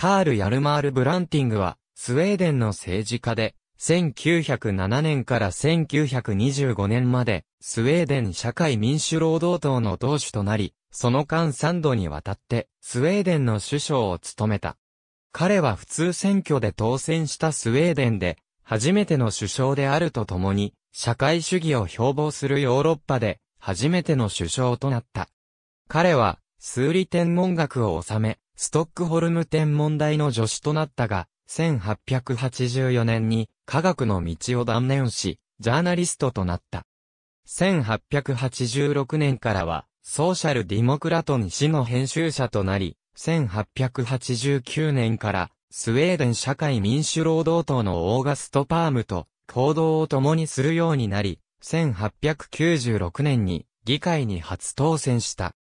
カール・ヤルマール・ブランティングは、スウェーデンの政治家で、1907年から1925年まで、スウェーデン社会民主労働党の党首となり、その間3度にわたって、スウェーデンの首相を務めた。彼は普通選挙で当選したスウェーデンで、初めての首相であるとともに、社会主義を標榜するヨーロッパで、初めての首相となった。彼は、数理天文学を収め、ストックホルム天文台の助手となったが、1884年に科学の道を断念し、ジャーナリストとなった。1886年からは、ソーシャルディモクラトン氏の編集者となり、1889年から、スウェーデン社会民主労働党のオーガスト・パームと行動を共にするようになり、1896年に議会に初当選した。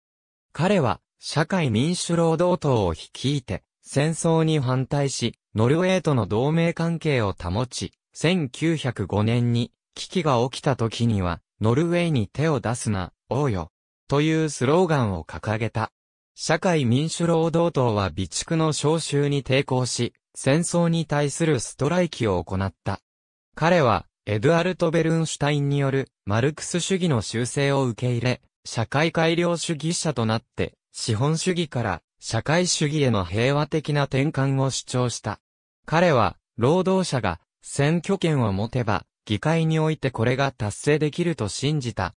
彼は社会民主労働党を率いて、戦争に反対し、ノルウェーとの同盟関係を保ち、1905年に危機が起きた時には、ノルウェーに手を出すな、王よ、というスローガンを掲げた。社会民主労働党は備蓄の召集に抵抗し、戦争に対するストライキを行った。彼は、エドゥアルト・ベルンシュタインによるマルクス主義の修正を受け入れ、社会改良主義者となって、資本主義から社会主義への平和的な転換を主張した。彼は、労働者が選挙権を持てば、議会においてこれが達成できると信じた。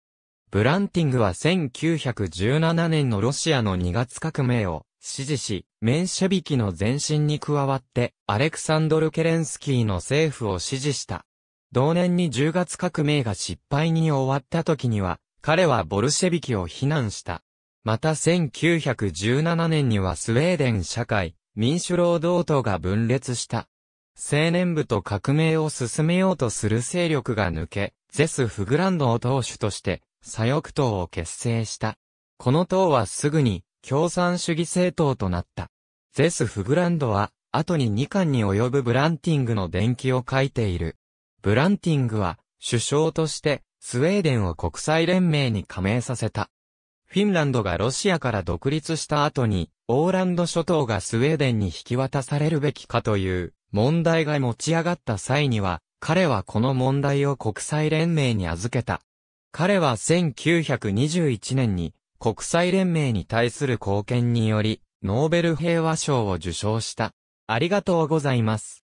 ブランティングは1917年のロシアの2月革命を支持し、メンシェビキの前身に加わって、アレクサンドル・ケレンスキーの政府を支持した。同年に10月革命が失敗に終わった時には、彼はボルシェビキを非難した。また1917年にはスウェーデン社会、民主労働党が分裂した。青年部と革命を進めようとする勢力が抜け、ゼス・フグランドを党首として、左翼党を結成した。この党はすぐに共産主義政党となった。ゼス・フグランドは、後に2巻に及ぶブランティングの伝記を書いている。ブランティングは、首相として、スウェーデンを国際連盟に加盟させた。フィンランドがロシアから独立した後に、オーランド諸島がスウェーデンに引き渡されるべきかという問題が持ち上がった際には、彼はこの問題を国際連盟に預けた。彼は1921年に国際連盟に対する貢献により、ノーベル平和賞を受賞した。ありがとうございます。